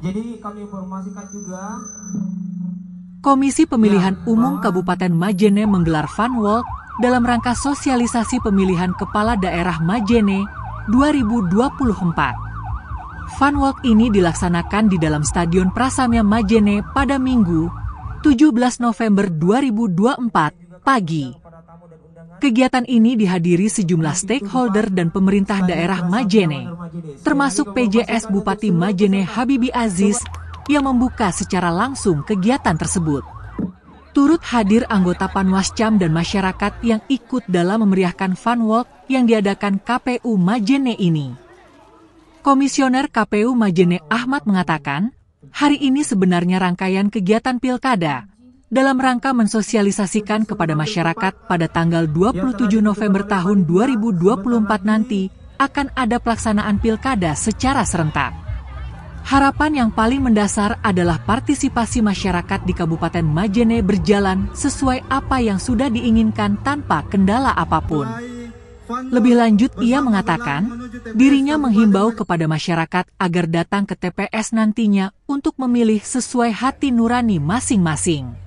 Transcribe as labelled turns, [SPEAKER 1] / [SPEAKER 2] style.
[SPEAKER 1] Jadi kami informasikan juga Komisi Pemilihan ya, Umum Kabupaten Majene menggelar fun walk dalam rangka sosialisasi pemilihan kepala daerah Majene 2024. Fun walk ini dilaksanakan di dalam Stadion Prasamya Majene pada Minggu, 17 November 2024 pagi. Kegiatan ini dihadiri sejumlah nah, gitu, stakeholder dan pemerintah daerah Majene, termasuk PJS Bupati Majene Habibi Aziz yang membuka secara langsung kegiatan tersebut. Turut hadir anggota Panwascam dan masyarakat yang ikut dalam memeriahkan fun walk yang diadakan KPU Majene ini. Komisioner KPU Majene Ahmad mengatakan, hari ini sebenarnya rangkaian kegiatan pilkada dalam rangka mensosialisasikan kepada masyarakat pada tanggal 27 November tahun 2024 nanti akan ada pelaksanaan pilkada secara serentak. Harapan yang paling mendasar adalah partisipasi masyarakat di Kabupaten Majene berjalan sesuai apa yang sudah diinginkan tanpa kendala apapun. Lebih lanjut, ia mengatakan dirinya menghimbau kepada masyarakat agar datang ke TPS nantinya untuk memilih sesuai hati nurani masing-masing.